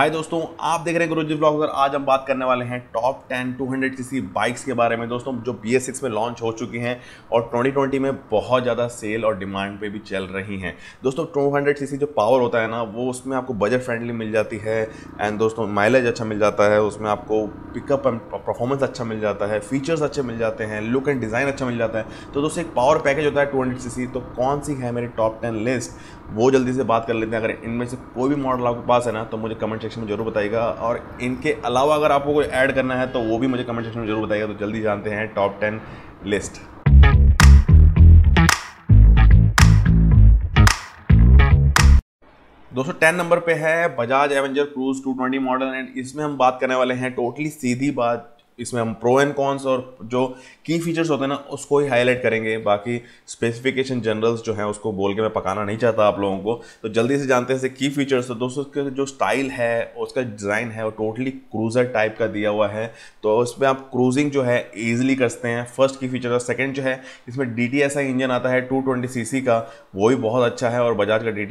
हाय दोस्तों आप देख रहे हैं गुरुजी ब्लॉग आज हम बात करने वाले हैं टॉप 10 200 सी बाइक्स के बारे में दोस्तों जो बी एस सिक्स में लॉन्च हो चुकी हैं और 2020 में बहुत ज़्यादा सेल और डिमांड पे भी चल रही हैं दोस्तों 200 सी जो पावर होता है ना वो उसमें आपको बजट फ्रेंडली मिल जाती है एंड दोस्तों माइलेज अच्छा मिल जाता है उसमें आपको पिकअप एंड परफॉर्मेंस अच्छा मिल जाता है फीचर्स अच्छे मिल जाते हैं लुक एंड डिज़ाइन अच्छा मिल जाता है तो दोस्तों एक पावर पैकेज होता है टू हंड्रेड तो कौन सी है मेरी टॉप टेन लिस्ट वो जल्दी से बात कर लेते हैं अगर इनमें से कोई भी मॉडल आपके पास है ना तो मुझे कमेंट सेक्शन में जरूर बताइएगा और इनके अलावा अगर आपको कोई ऐड करना है तो वो भी मुझे कमेंट सेक्शन में जरूर बताइएगा तो जल्दी जानते हैं टॉप टेन लिस्ट दोस्तों टेन नंबर पे है Bajaj Avenger cruise 220 model and इसमें हम बात करने वाले हैं टोटली सीधी बात इसमें हम प्रो एंड कॉन्स और जो की फीचर्स होते हैं ना उसको ही हाईलाइट करेंगे बाकी स्पेसिफिकेशन जनरल्स जो हैं उसको बोल के मैं पकाना नहीं चाहता आप लोगों को तो जल्दी से जानते हैं की फीचर्स तो दोस्तों उसके जो स्टाइल है उसका डिज़ाइन है वो टोटली क्रूज़र टाइप का दिया हुआ है तो उसमें आप क्रूजिंग जो है ईजिली सकते हैं फर्स्ट की फीचर और सेकेंड जो है इसमें डी टी इंजन आता है टू ट्वेंटी का वो भी बहुत अच्छा है और बजाज का डी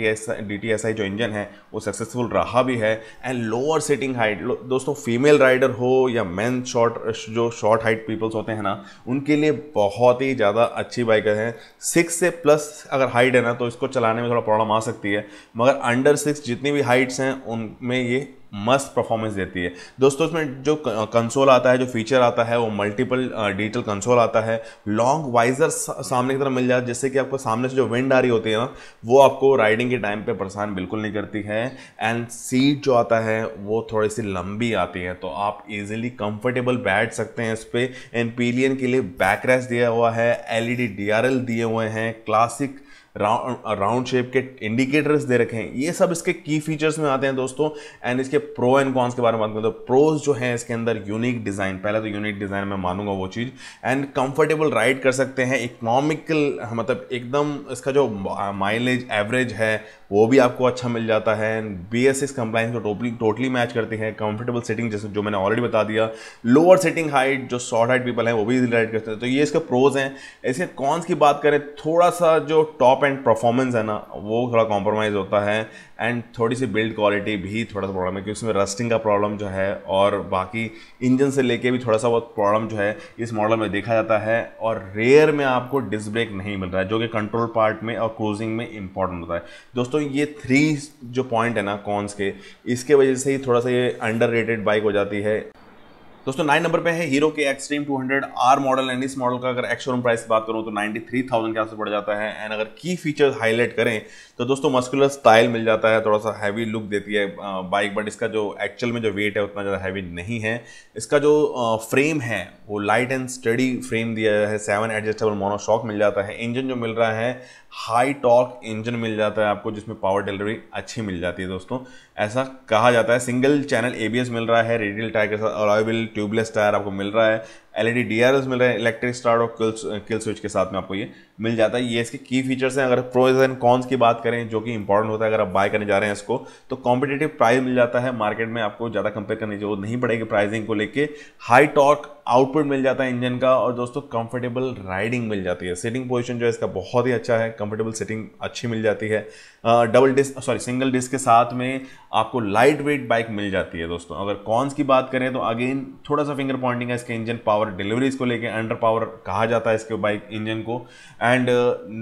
टी एस जो इंजन है वो सक्सेसफुल रहा भी है एंड लोअर सिटिंग हाइट दोस्तों फीमेल राइडर हो या मैन शॉर्ट जो शॉर्ट हाइट पीपल्स होते हैं ना उनके लिए बहुत ही ज़्यादा अच्छी बाइक है सिक्स से प्लस अगर हाइट है ना तो इसको चलाने में थोड़ा प्रॉब्लम आ सकती है मगर अंडर सिक्स जितनी भी हाइट्स हैं उनमें ये मस्त परफॉर्मेंस देती है दोस्तों इसमें जो कंसोल आता है जो फीचर आता है वो मल्टीपल डिजिटल कंसोल आता है लॉन्ग वाइजर सामने की तरफ मिल जाता है जिससे कि आपको सामने से जो विंड आ रही होती है ना वो आपको राइडिंग के टाइम पे परेशान बिल्कुल नहीं करती है एंड सीट जो आता है वो थोड़ी सी लंबी आती है तो आप इजिली कंफर्टेबल बैठ सकते हैं इस पर एंड पीलियन के लिए बैकरेस्ट दिया हुआ है एल ई e दिए हुए हैं क्लासिक राउंड शेप के इंडिकेटर्स दे रखे हैं ये सब इसके की फीचर्स में आते हैं दोस्तों एंड इसके प्रो एंड कॉन्स के बारे में बात करें तो प्रोज जो है इसके अंदर यूनिक डिज़ाइन पहले तो यूनिक डिज़ाइन में मानूंगा वो चीज़ एंड कंफर्टेबल राइड कर सकते हैं इकोनॉमिकल हाँ, मतलब एकदम इसका जो माइलेज एवरेज है वो भी आपको अच्छा मिल जाता है and B S S compliance को टोटली टोटली मैच करती है कंफर्टेबल सेटिंग जैसे जो मैंने ऑलरेडी बता दिया लोअर सेटिंग हाइट जो शॉर्ट हाइट पीपल हैं वो भी राइड करते हैं तो ये इसके प्रोज हैं इसके कॉन्स की बात करें थोड़ा सा जो टॉप टॉप एंड परफॉर्मेंस है ना वो थोड़ा कॉम्प्रोमाइज़ होता है एंड थोड़ी सी बिल्ड क्वालिटी भी थोड़ा सा प्रॉब्लम है क्योंकि उसमें रस्टिंग का प्रॉब्लम जो है और बाकी इंजन से लेके भी थोड़ा सा बहुत प्रॉब्लम जो है इस मॉडल में देखा जाता है और रेयर में आपको डिस्क ब्रेक नहीं मिल रहा है जो कि कंट्रोल पार्ट में और क्रूजिंग में इंपॉर्टेंट होता है दोस्तों ये थ्री जो पॉइंट है ना कॉन्स के इसके वजह से ही थोड़ा सा ये अंडर बाइक हो जाती है दोस्तों नाइन नंबर पे है हीरो के एक्सट्रीम 200 आर मॉडल एंड इस मॉडल का अगर एक्शोरूम प्राइस बात करूँ तो 93,000 के आसपास पड़ जाता है एंड अगर की फीचर्स हाईलाइट करें तो दोस्तों मस्कुलर स्टाइल मिल जाता है थोड़ा सा हैवी लुक देती है बाइक बट इसका जो एक्चुअल में जो वेट है उतना ज़्यादा हैवी नहीं है इसका जो फ्रेम है वो लाइट एंड स्टडी फ्रेम दिया है सेवन एडजस्टेबल मोनोशॉक मिल जाता है इंजन जो मिल रहा है हाई टॉक इंजन मिल जाता है आपको जिसमें पावर डिलीवरी अच्छी मिल जाती है दोस्तों ऐसा कहा जाता है सिंगल चैनल एबीएस मिल रहा है रेडियल टायर के साथ अलाइबल ट्यूबलेस टायर आपको मिल रहा है एल ई मिल रहे हैं इलेक्ट्रिक स्टार्ट और किल किल स्विच के साथ में आपको ये मिल जाता है ये इसके की फीचर्स हैं अगर प्रोज एंड कॉन्स की बात करें जो कि इंपॉर्टेंट होता है अगर आप बाय करने जा रहे हैं इसको तो कॉम्पिटेटिव प्राइस मिल जाता है मार्केट में आपको ज़्यादा कंपेयर करने की जरूरत नहीं पड़ेगी प्राइसिंग को लेकर हाई टॉक आउटपुट मिल जाता है इंजन का और दोस्तों कंफर्टेबल राइडिंग मिल जाती है सिटिंग पोजीशन जो है इसका बहुत ही अच्छा है कंफर्टेबल सिटिंग अच्छी मिल जाती है double disc sorry single disc के साथ में आपको लाइट वेट बाइक मिल जाती है दोस्तों अगर कॉन्स की बात करें तो अगेन थोड़ा सा फिंगर पॉइंटिंग है इसके इंजन पावर पावर डिलीवरीज को लेके अंडर पावर कहा जाता है इसके बाइक इंजन को एंड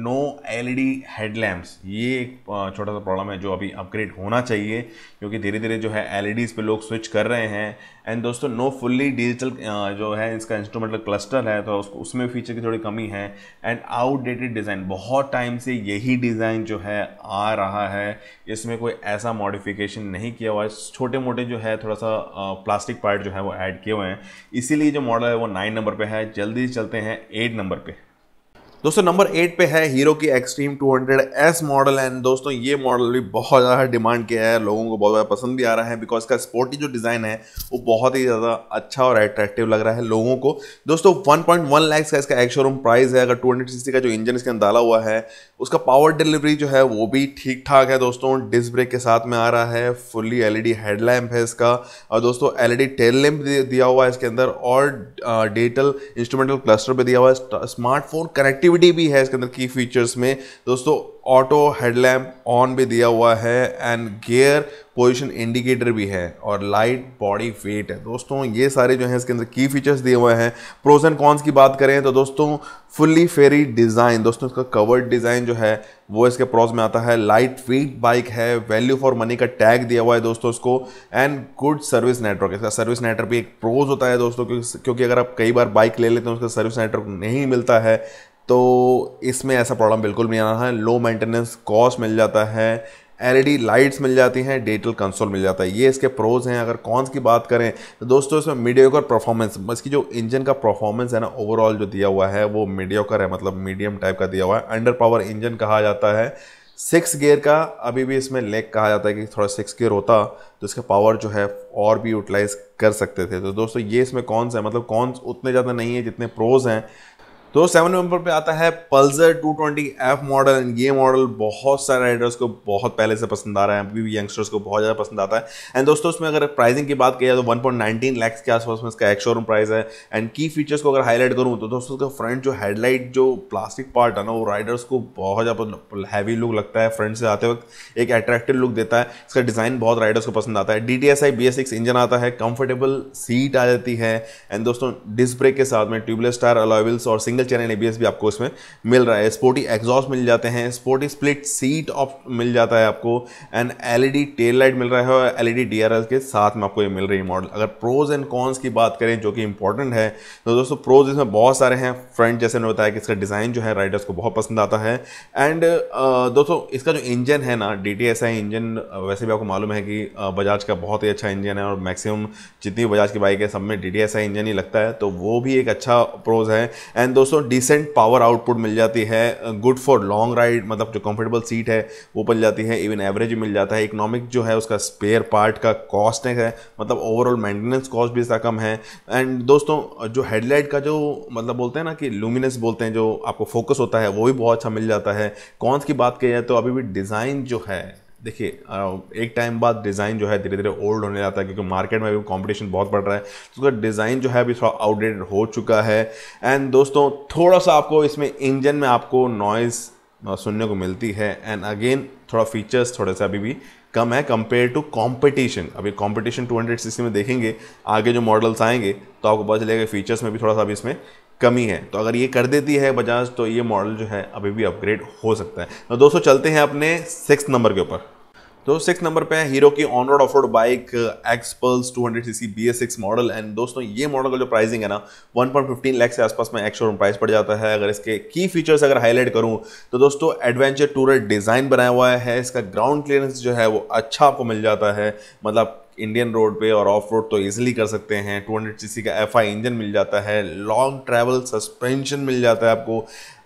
नो एलईडी हेडलैम्प्स ये एक uh, छोटा सा प्रॉब्लम है जो अभी अपग्रेड होना चाहिए क्योंकि धीरे धीरे जो है एलईडीज e पे लोग स्विच कर रहे हैं एंड दोस्तों नो फुल्ली डिजिटल जो है इसका इंस्ट्रूमेंटल क्लस्टर है तो उसको उसमें फीचर की थोड़ी कमी है एंड आउटडेटेड डिज़ाइन बहुत टाइम से यही डिज़ाइन जो है आ रहा है इसमें कोई ऐसा मॉडिफिकेशन नहीं किया हुआ है छोटे मोटे जो है थोड़ा सा प्लास्टिक पार्ट जो है वो ऐड किए हुए हैं इसीलिए जो मॉडल है वो नाइन नंबर पर है जल्दी चलते हैं एट नंबर पर दोस्तों नंबर एट पे है हीरो की एक्सट्रीम 200S मॉडल एंड दोस्तों ये मॉडल भी बहुत ज़्यादा डिमांड किया है लोगों को बहुत ज़्यादा पसंद भी आ रहा है बिकॉज इसका स्पोर्टी जो डिज़ाइन है वो बहुत ही ज़्यादा अच्छा और अट्रैक्टिव लग रहा है लोगों को दोस्तों 1.1 लैक्स का इसका एक्शोरूम प्राइस है अगर टू हंड्रेड का जो इंजन इसके अंदर डाला हुआ है उसका पावर डिलीवरी जो है वो भी ठीक ठाक है दोस्तों डिस्क ब्रेक के साथ में आ रहा है फुल्ली एल हेडलैम्प है इसका और दोस्तों एल टेल लैम्प दिया हुआ है इसके अंदर और डिजिटल इंस्ट्रूमेंटल क्लस्टर पर दिया हुआ है स्मार्टफोन कनेक्टिव कनेक्टिविटी भी है इसके अंदर की फीचर्स में दोस्तों ऑटो हेडलैम्प ऑन भी दिया हुआ है एंड गियर पोजीशन इंडिकेटर भी है और लाइट बॉडी वेट है दोस्तों ये सारे जो हैं इसके अंदर की फीचर्स दिए हुए हैं प्रोज एंड कॉन्स की बात करें तो दोस्तों फुल्ली फेरी डिज़ाइन दोस्तों इसका कवर्ड डिज़ाइन जो है वो इसके प्रोज में आता है लाइट वेट बाइक है वैल्यू फॉर मनी का टैग दिया हुआ है दोस्तों इसको एंड गुड सर्विस नेटवर्क इसका सर्विस नेटवर्क भी एक प्रोज होता है दोस्तों क्योंकि अगर आप कई बार बाइक ले लेते हैं उसका सर्विस नेटवर्क नहीं मिलता है तो इसमें ऐसा प्रॉब्लम बिल्कुल नहीं आना है लो मेंटेनेंस कॉस्ट मिल जाता है एलईडी लाइट्स e मिल जाती हैं डिजिटल कंसोल मिल जाता है ये इसके प्रोज हैं अगर कॉन्स की बात करें तो दोस्तों इसमें मीडियोकर परफॉर्मेंस इसकी जो इंजन का परफॉर्मेंस है ना ओवरऑल जो दिया हुआ है वो मीडियोकर है मतलब मीडियम टाइप का दिया हुआ है अंडर पावर इंजन कहा जाता है सिक्स गियर का अभी भी इसमें लेग कहा जाता है कि थोड़ा सिक्स गियर होता तो इसका पावर जो है और भी यूटिलाइज कर सकते थे तो दोस्तों ये इसमें सा है मतलब कॉन्स उतने ज़्यादा नहीं है जितने प्रोज हैं तो सेवन नवंबर पे आता है पल्सर एफ मॉडल ये मॉडल बहुत सारे राइडर्स को बहुत पहले से पसंद आ रहा है अभी भी यंगस्टर्स को बहुत ज़्यादा पसंद आता है एंड दोस्तों उसमें अगर प्राइसिंग की बात की जाए तो 1.19 लैक्स के आसपास में इसका एक्स शोरूम प्राइस है एंड की फीचर्स को अगर हाईलाइट करूँ तो दोस्तों उसका फ्रंट जो हेडलाइट जो प्लास्टिक पार्ट है ना वो राइडर्स को बहुत ज़्यादा हैवी लुक लगता है फ्रंट से आते वक्त एक अट्रैक्टिव लुक देता है इसका डिज़ाइन बहुत राइडर्स को पसंद आता है D T S I B S six engine आता है कंफर्टेबल सीट आ जाती है एंड दोस्तों डिस्क ब्रेक के साथ में ट्यूबलेस टायर अलॉयबल्स और सिंगल चैनल एबीएस भी आपको इसमें मिल रहा है स्पोर्टी एग्जॉस्ट मिल जाते हैं स्पोर्टी स्प्लिट सीट ऑफ मिल जाता है आपको एंड एलईडी टेल लाइट मिल रहा है और एलईडी डीआरएल e के साथ में आपको ये मिल रही है मॉडल अगर प्रोज एंड कॉन्स की बात करें जो कि इंपॉर्टेंट है तो दोस्तों प्रोज इसमें बहुत सारे हैं फ्रंट जैसे मैंने बताया कि इसका डिज़ाइन जो है राइडर्स को बहुत पसंद आता है एंड दोस्तों इसका जो इंजन है ना डी है इंजन वैसे भी आपको मालूम है कि बजाज का बहुत ही अच्छा इंजन है और मैक्सिमम जितनी बजाज की बाइक है सब में डी इंजन ही लगता है तो वो भी एक अच्छा प्रोज है एंड दोस्तों डिसेंट पावर आउटपुट मिल जाती है गुड फॉर लॉन्ग राइड मतलब जो कंफर्टेबल सीट है वो मिल जाती है इवन एवरेज मिल जाता है इकोनॉमिक जो है उसका स्पेयर पार्ट का कॉस्ट है मतलब ओवरऑल मेंटेनेंस कॉस्ट भी इसका कम है एंड दोस्तों जो हेडलाइट का जो मतलब बोलते हैं ना कि लूमिनस बोलते हैं जो आपको फोकस होता है वो भी बहुत अच्छा मिल जाता है कौन की बात की जाए तो अभी भी डिज़ाइन जो है देखिए एक टाइम बाद डिज़ाइन जो है धीरे धीरे ओल्ड होने जाता है क्योंकि मार्केट में अभी कंपटीशन बहुत बढ़ रहा है तो उसका डिज़ाइन जो है अभी थोड़ा आउटडेटेड हो चुका है एंड दोस्तों थोड़ा सा आपको इसमें इंजन में आपको नॉइज़ सुनने को मिलती है एंड अगेन थोड़ा फीचर्स थोड़े से अभी भी कम है कंपेयर टू कॉम्पिटिशन अभी टू हंड्रेड सीसी में देखेंगे आगे जो मॉडल्स आएंगे तो आपको पता चलेगा फीचर्स में भी थोड़ा सा अभी इसमें कमी है तो अगर ये कर देती है बजाज तो ये मॉडल जो है अभी भी अपग्रेड हो सकता है तो दोस्तों चलते हैं अपने सिक्स नंबर के ऊपर तो सिक्स नंबर पे है हीरो की on road off road bike Xpulse 200 cc six model and दोस्तों ये मॉडल का जो प्राइसिंग है ना 1.15 लाख से आसपास में एक्स शोरूम प्राइस पड़ जाता है अगर इसके की फीचर्स अगर हाईलाइट करूँ तो दोस्तों एडवेंचर टूर डिज़ाइन बनाया हुआ है इसका ग्राउंड क्लियरेंस जो है वो अच्छा आपको मिल जाता है मतलब इंडियन रोड पे और ऑफ रोड तो ईजिली कर सकते हैं 200 सीसी का एफ इंजन मिल जाता है लॉन्ग ट्रैवल सस्पेंशन मिल जाता है आपको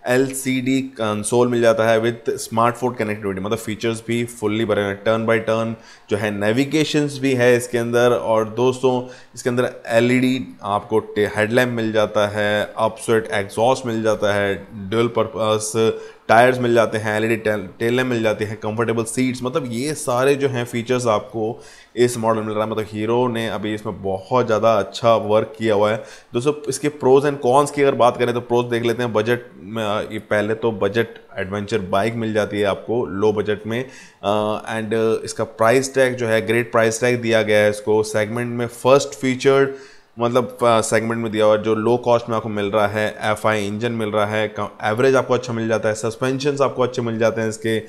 एल सी डी कंसोल मिल जाता है विथ स्मार्टफोन कनेक्टिविटी मतलब फीचर्स भी फुल्ली भरे हैं टर्न बाय टर्न जो है नेविगेशंस भी है इसके अंदर और दोस्तों इसके अंदर एलईडी e आपको हेडलैम्प मिल जाता है अपसेट एग्जॉस्ट मिल जाता है डुअल पर्पस टायर्स मिल जाते हैं एलईडी टेल e मिल जाते हैं कंफर्टेबल सीट्स मतलब ये सारे जो हैं फीचर्स आपको इस मॉडल मिल रहा है मतलब हीरो ने अभी इसमें बहुत ज़्यादा अच्छा वर्क किया हुआ है दोस्तों इसके प्रोज एंड कॉन्स की अगर बात करें तो प्रोज देख लेते हैं बजट में ये पहले तो बजट एडवेंचर बाइक मिल जाती है आपको लो बजट में एंड इसका प्राइस टैग जो है ग्रेट प्राइस टैग दिया गया है इसको सेगमेंट में फर्स्ट फीचर्ड मतलब सेगमेंट में दिया हुआ है जो लो कॉस्ट में आपको मिल रहा है एफ आई इंजन मिल रहा है एवरेज आपको अच्छा मिल जाता है सस्पेंशन आपको अच्छे मिल जाते हैं इसके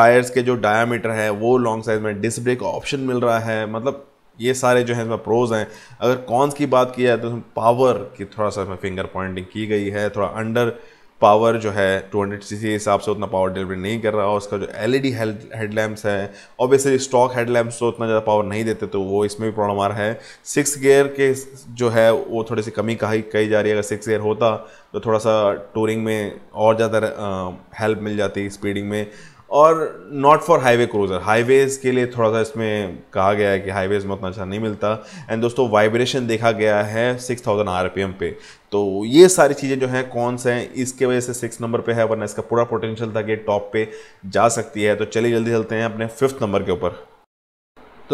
टायर्स के जो डायामीटर है वो लॉन्ग साइज में डिस्क ब्रेक ऑप्शन मिल रहा है मतलब ये सारे जो हैं इसमें प्रोज हैं अगर कॉन्स की बात की जाए तो पावर की थोड़ा सा इसमें फिंगर पॉइंटिंग की गई है थोड़ा अंडर पावर जो है 200 हंड्रेड के हिसाब से उतना पावर डिलीवरी नहीं कर रहा और उसका जो एल ई हेडलैम्प्स है ऑब्वियसली स्टॉक हेडलैम्प्स तो उतना ज़्यादा पावर नहीं देते तो वो इसमें भी प्रॉब्लम आ रहा है सिक्स गियर के जो है वो थोड़ी सी कमी कही कही जा रही है अगर सिक्स गियर होता तो थोड़ा सा टूरिंग में और ज़्यादा हेल्प मिल जाती स्पीडिंग में और not for highway cruiser highways के लिए थोड़ा सा इसमें कहा गया है कि हाईवेज़ में उतना अच्छा नहीं मिलता एंड दोस्तों वाइब्रेशन देखा गया है 6000 थाउजेंड आर पे तो ये सारी चीज़ें जो हैं कौन से हैं इसके वजह से सिक्स नंबर पे है वरना इसका पूरा पोटेंशियल था कि टॉप पे जा सकती है तो चलिए जल्दी चलते हैं अपने फिफ्थ नंबर के ऊपर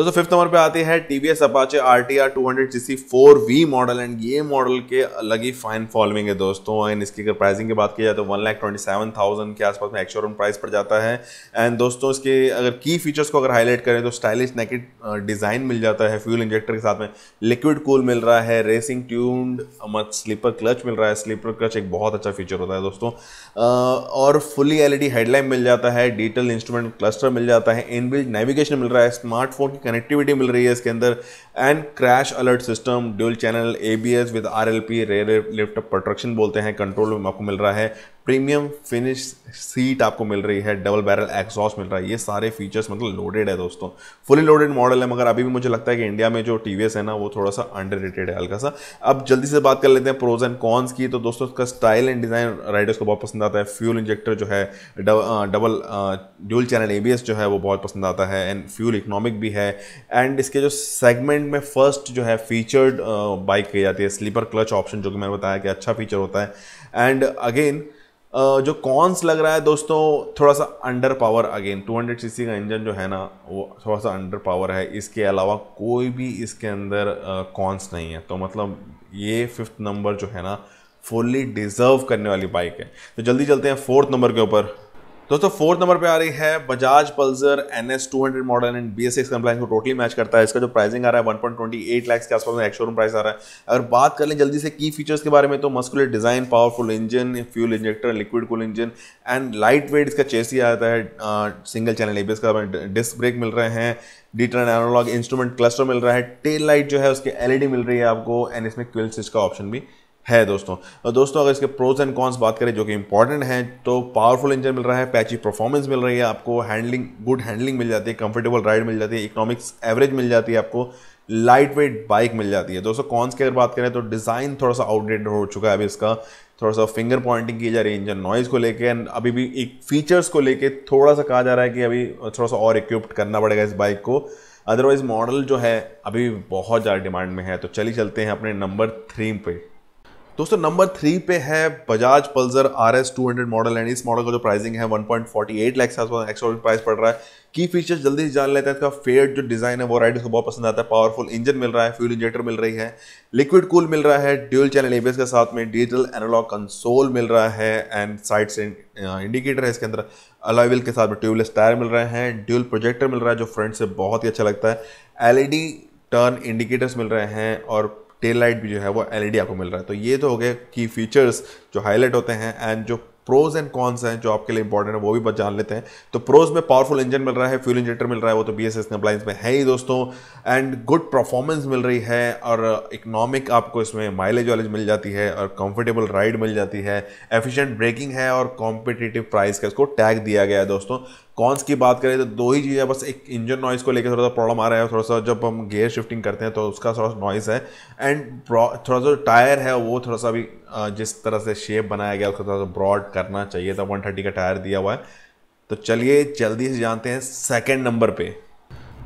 दोस्तों फिफ्थ नंबर पे आती है T V S Apache R T R two hundred C C four V model and ये मॉडल के अलग ही फाइन फॉलोइंग है दोस्तों एंड इसकी अगर प्राइसिंग की बात की जाए तो one lakh twenty seven thousand के आसपास में एक्शोरूम प्राइस पड़ जाता है एंड दोस्तों इसके अगर की फीचर्स को अगर हाईलाइट करें तो स्टाइलिश नेकेट डिज़ाइन मिल जाता है फ्यूल इंजेक्टर के साथ में लिक्विड कूल मिल रहा है रेसिंग ट्यून्ड मत स्लीपर क्लच मिल रहा है स्लीपर क्लच एक बहुत अच्छा फीचर होता है दोस्तों और फुली एलईडी हेडलाइट मिल जाता है डिजिटल इंस्ट्रूमेंट क्लस्टर मिल जाता है इनबिल्ट नेविगेशन मिल रहा है स्मार्टफोन की कनेक्टिविटी मिल रही है इसके अंदर and crash alert system dual channel A B S with R L P rear lift protection बोलते हैं कंट्रोल आपको मिल रहा है प्रीमियम फिनिश सीट आपको मिल रही है डबल बैरल एक्सॉस मिल रहा है ये सारे फीचर्स मतलब लोडेड है दोस्तों फुली लोडेड मॉडल है मगर अभी भी मुझे लगता है कि इंडिया में जो टी है ना वो थोड़ा सा अंडर है हल्का सा अब जल्दी से बात कर लेते हैं प्रोज एंड कॉन्स की तो दोस्तों उसका स्टाइल एंड डिज़ाइन राइडर्स को बहुत पसंद आता है फ्यूल इंजेक्टर जो है डबल ड्यूल चैनल ए जो है वो बहुत पसंद आता है एंड फ्यूल इकोनॉमिक भी है एंड इसके जो सेगमेंट में फर्स्ट जो है फीचर्ड बाइक कही जाती है स्लीपर क्लच ऑप्शन जो कि मैंने बताया कि अच्छा फीचर होता है एंड अगेन जो कॉन्स लग रहा है दोस्तों थोड़ा सा अंडर पावर अगेन 200 सीसी का इंजन जो है ना वो थोड़ा सा अंडर पावर है इसके अलावा कोई भी इसके अंदर कॉन्स नहीं है तो मतलब ये फिफ्थ नंबर जो है ना फुल्ली डिज़र्व करने वाली बाइक है तो जल्दी चलते हैं फोर्थ नंबर के ऊपर दोस्तों फोर्थ नंबर पे आ रही है Bajaj Pulsar N S two hundred model and B S S compliance को टोटली मैच करता है इसका जो प्राइसिंग आ रहा है one point twenty eight lakhs के आसपास में एक्स शोरूम प्राइस आ रहा है अगर बात कर लें जल्दी से की फीचर्स के बारे में तो muscular design powerful engine fuel injector liquid cool engine and light weight इसका चेसी आता है सिंगल चैनल एबीएस का डिस्क ब्रेक मिल रहे हैं डिटर्न एनोलॉग इंस्ट्रूमेंट क्लस्टर मिल रहा है टेल लाइट जो है उसके एलईडी e मिल रही है आपको एंड इसमें क्विल स्विच का ऑप्शन भी है दोस्तों और दोस्तों अगर इसके प्रोज एंड कॉन्स बात करें जो कि इंपॉर्टेंट हैं तो पावरफुल इंजन मिल रहा है पैची परफॉर्मेंस मिल रही है आपको हैंडलिंग गुड हैंडलिंग मिल जाती है कंफर्टेबल राइड मिल जाती है इकोनॉमिक्स एवरेज मिल जाती है आपको लाइट वेट बाइक मिल जाती है दोस्तों कॉन्स की अगर बात करें तो डिज़ाइन थोड़ा सा आउटडेटेड हो चुका है अभी इसका थोड़ा सा फिंगर पॉइंटिंग की जा रही है इंजन नॉइज़ को लेके एंड अभी भी एक फीचर्स को लेके थोड़ा सा कहा जा रहा है कि अभी थोड़ा सा और इक्विप्ड करना पड़ेगा इस बाइक को अदरवाइज़ मॉडल जो है अभी बहुत ज़्यादा डिमांड में है तो चलिए चलते हैं अपने नंबर थ्री पे दोस्तों नंबर थ्री पे है Bajaj Pulsar R S two hundred model and इस मॉडल का जो प्राइसिंग है वन पॉइंट फोर्टी एट आसपास एक्सट्रा प्राइस पड़ रहा है की फीचर्स जल्दी से जान लेते हैं इसका फेयर जो डिज़ाइन है वो राइडर्स को बहुत पसंद आता है पावरफुल इंजन मिल रहा है फ्यूल इंजेक्टर मिल रही है लिक्विड कूल मिल रहा है ड्यूल चैनल एबीएस के साथ में डिजिटल एनालॉग कंसोल मिल रहा है एंड साइड से इंडिकेटर है इसके अंदर अलाइविल के साथ में ट्यूबलेस टायर मिल रहे हैं ड्यूल प्रोजेक्टर मिल रहा है जो फ्रंट से बहुत ही अच्छा लगता है एलईडी टर्न इंडिकेटर्स मिल रहे हैं और टेल लाइट भी जो है वो एलईडी e आपको मिल रहा है तो ये तो हो गए की फीचर्स जो हाईलाइट होते हैं एंड जो प्रोज एंड कॉन्स हैं जो आपके लिए इंपॉर्टेंट है वो भी बस जान लेते हैं तो प्रोज में पावरफुल इंजन मिल रहा है फ्यूल इंजेक्टर मिल रहा है वो तो बी एस एस अप्लाइंस में है ही दोस्तों एंड गुड परफॉर्मेंस मिल रही है और इकोनॉमिक आपको इसमें माइलेज वाइलेज मिल जाती है और कंफर्टेबल राइड मिल जाती है एफिशिएंट ब्रेकिंग है और कॉम्पिटिटिव प्राइस का इसको टैग दिया गया है दोस्तों कॉन्स की बात करें तो दो ही चीज़ें बस एक इंजन नॉइज़ को लेकर थोड़ा सा प्रॉब्लम आ रहा है थोड़ा सा जब हम गेयर शिफ्टिंग करते हैं तो उसका थोड़ा सा नॉइज़ है एंड थोड़ा सा टायर है वो थोड़ा सा अभी जिस तरह से शेप बनाया गया उसको थोड़ा सा ब्रॉड करना चाहिए था वन थर्टी का टायर दिया हुआ है तो चलिए जल्दी से जानते हैं सेकेंड नंबर पर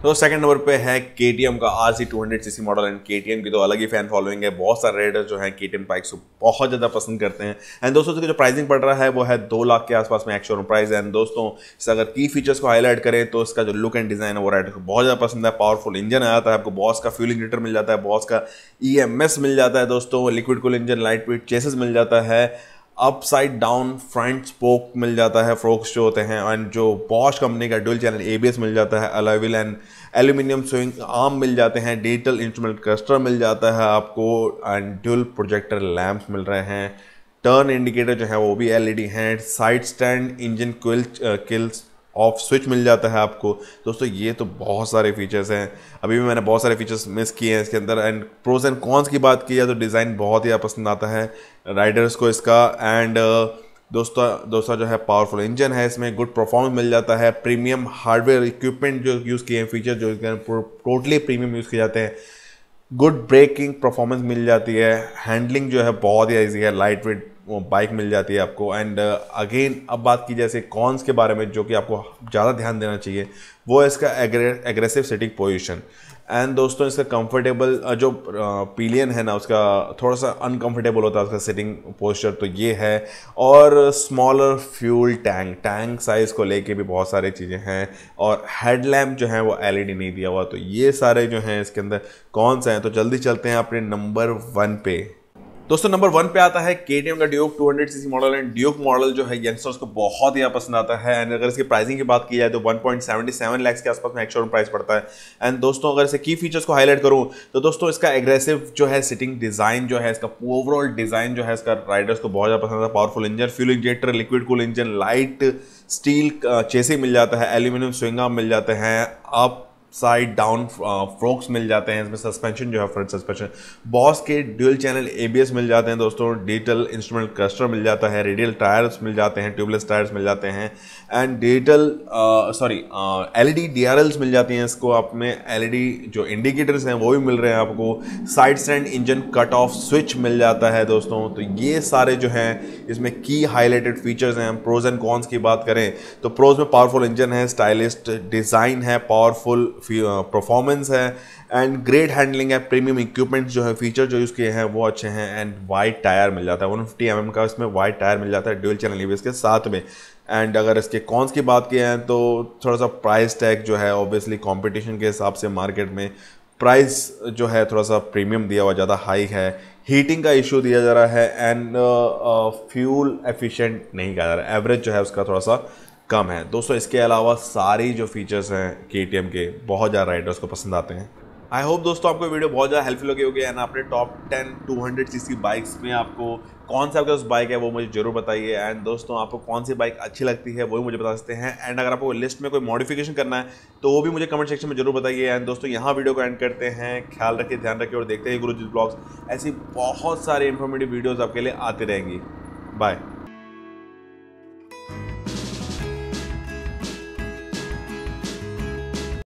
तो सेकंड नंबर पे है के का R C two hundred C model and के की तो अलग ही फैन फॉलोइंग है बहुत सारे रेडर्स जो है के टी बाइक्स को बहुत ज़्यादा पसंद करते हैं एंड दोस्तों जो प्राइसिंग पड़ रहा है वो है दो लाख के आसपास में एक्शन प्राइस एंड दोस्तों अगर की फीचर्स को हाईलाइट करें तो इसका जो लुक एंड डिज़ाइन है वो राइडर को बहुत ज़्यादा पसंद है पावरफुल इंजन आता है आपको बॉस का फ्यूलिंग इंडिकेटर मिल जाता है बॉस का ई e मिल जाता है दोस्तों liquid cool engine light weight chassis मिल जाता है अपसाइड डाउन फ्रंट स्पोक मिल जाता है फ्रोक्स जो होते हैं एंड जो बॉश कंपनी का डुअल चैनल एबीएस मिल जाता है alloy wheel and aluminium swing arm मिल जाते हैं डिजिटल इंस्ट्रूमेंट क्लस्टर मिल जाता है आपको एंड डुअल प्रोजेक्टर लैम्प्स मिल रहे हैं टर्न इंडिकेटर जो है वो भी एलईडी हैं side stand engine quill kills off switch मिल जाता है आपको दोस्तों ये तो बहुत सारे फीचर्स हैं अभी भी मैंने बहुत सारे फीचर्स मिस किए हैं इसके अंदर एंड प्रोज एंड कॉन्स की बात की जाए तो डिज़ाइन बहुत ही पसंद आता है राइडर्स को इसका एंड uh, दोस्तों दोस्तों जो है पावरफुल इंजन है इसमें गुड परफॉर्मेंस मिल जाता है प्रीमियम हार्डवेयर इक्विपमेंट जो यूज़ किए हैं फीचर जो टोटली प्रीमियम यूज़ किए जाते हैं गुड ब्रेकिंग परफॉर्मेंस मिल जाती है हैंडलिंग जो है बहुत ही ईजी है लाइट वेट वो बाइक मिल जाती है आपको एंड अगेन uh, अब बात की जैसे कॉन्स के बारे में जो कि आपको ज़्यादा ध्यान देना चाहिए वो है इसका एग्रेसिव सिटिंग पोजिशन एंड दोस्तों इसका कंफर्टेबल uh, जो पीलियन uh, है ना उसका थोड़ा सा अनकंफर्टेबल होता है उसका सिटिंग पोस्चर तो ये है और smaller fuel tank tank size को लेके भी बहुत सारी चीज़ें हैं और हेडलैम्प जो है वो एलईडी नहीं दिया हुआ तो ये सारे जो हैं इसके अंदर कौन से हैं तो जल्दी चलते हैं अपने नंबर वन पे दोस्तों नंबर वन पे आता है के का Duke 200 C model and Duke model जो है यंगस्टर्स को बहुत ही पसंद आता है एंड अगर इसकी प्राइसिंग की बात की जाए तो 1.77 लैक्स के आसपास में एक्शोरूम प्राइस पड़ता है एंड दोस्तों अगर इसे की फीचर्स को हाईलाइट करूँ तो दोस्तों इसका एग्रेसिव जो है सिटिंग डिज़ाइन जो है इसका ओवरऑल डिज़ाइन जो है इसका राइडर्स को बहुत ज़्यादा पसंद आता है powerful engine fuel injector liquid cool engine light steel chassis मिल जाता है एल्यूमिनियम स्विंग मिल जाते हैं आप साइड डाउन फ्रोक्स मिल जाते हैं इसमें सस्पेंशन जो है फ्रंट सस्पेंशन बॉस के ड्यूल चैनल एबीएस मिल जाते हैं दोस्तों डिजिटल इंस्ट्रूमेंट क्लस्टर मिल जाता है रेडियल टायर्स मिल जाते हैं ट्यूबलेस टायर्स मिल जाते हैं and digital sorry LED DRLs मिल जाती हैं इसको आप में एल e जो इंडिकेटर्स हैं वो भी मिल रहे हैं आपको side stand engine cut off switch मिल जाता है दोस्तों तो ये सारे जो हैं इसमें की हाईलाइटेड फीचर्स हैं हम प्रोज एंड कॉन्स की बात करें तो प्रोज में पावरफुल इंजन है स्टाइलिस्ट डिज़ाइन है पावरफुल परफॉर्मेंस uh, है एंड ग्रेट हैंडलिंग है प्रीमियम इक्विपमेंट्स जो है फीचर जो इसके हैं वो अच्छे हैं एंड वाइड टायर मिल जाता है वन फिफ्टी एम का इसमें वाइड टायर मिल जाता है ड्यूल चैनल ईवीएस के साथ में एंड अगर इसके कॉन्स की बात की हैं तो थोड़ा सा प्राइस टैग जो है ऑब्वियसली कॉम्पिटिशन के हिसाब से मार्केट में प्राइस जो है थोड़ा सा प्रीमियम दिया हुआ ज़्यादा हाई है हीटिंग का इशू दिया जा रहा है एंड फ्यूल एफिशिएंट नहीं कहा जा रहा है एवरेज जो है उसका थोड़ा सा कम है दोस्तों इसके अलावा सारी जो फीचर्स हैं के के बहुत ज़्यादा राइडर्स को पसंद आते हैं आई होप दोस्तों आपको वीडियो बहुत ज़्यादा हेल्पफुल लगी होगी एंड आपने टॉप टेन हंड्रेड चीज की बाइक्स में आपको कौन सा आपके बाइक है वो मुझे जरूर बताइए एंड दोस्तों आपको कौन सी बाइक अच्छी लगती है वो भी मुझे बता सकते हैं एंड अगर आपको लिस्ट में कोई मॉडिफिकेशन करना है तो वो भी मुझे कमेंट सेक्शन में जरूर बताइए एंड दोस्तों यहाँ वीडियो को एंड करते हैं ख्याल रखिए ध्यान रखिए और देखते हैं गुरुजी ब्लॉग्स ऐसी बहुत सारी इन्फॉर्मेटिव वीडियोज़ आपके लिए आती रहेंगी बाय